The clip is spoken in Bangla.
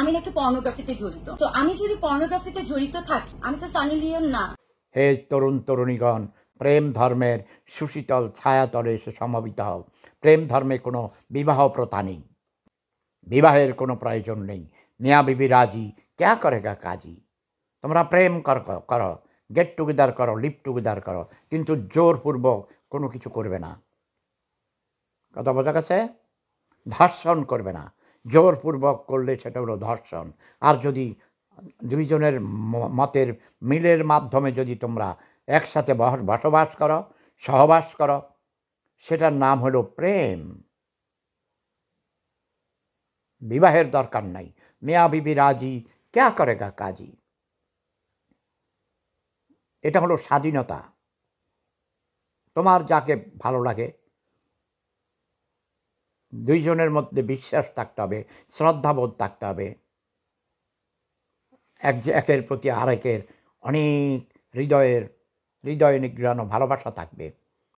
আমি নাকি পর্নোগ্রাফিতে জড়িত তো আমি যদি পর্নোগ্রাফিতে জড়িত থাকি আমি তো সানি লিওন না হে তরুণ তরুণীগণ প্রেম ধর্মের সুশীতল ছায়াতলে এসে সমবিত হও প্রেম ধর্মে কোনো বিবাহ প্রথা নেই বিবাহের কোনো প্রয়োজন নেই মিয়া বিবি রাজি ক্যা করে গা কাজি তোমরা প্রেম কর করো গেট টুগেদার করো লিপ টুগেদার করো কিন্তু জোরপূর্বক কোনো কিছু করবে না কথা বোঝা গেছে ধর্ষণ করবে না জোরপূর্বক করলে সেটা হলো ধর্ষণ আর যদি দুইজনের মতের মিলের মাধ্যমে যদি তোমরা একসাথে বসবাস করো সহবাস করো সেটার নাম হলো প্রেম বিবাহের দরকার নাই মেয়া বিবি রাজি ক্যা গা কাজী এটা হলো স্বাধীনতা তোমার যাকে ভালো লাগে দুইজনের মধ্যে বিশ্বাস থাকতে হবে শ্রদ্ধাবোধ থাকতে হবে এক একের প্রতি আরেকের অনেক হৃদয়ের হৃদয় নিগ্রাণ ভালোবাসা থাকবে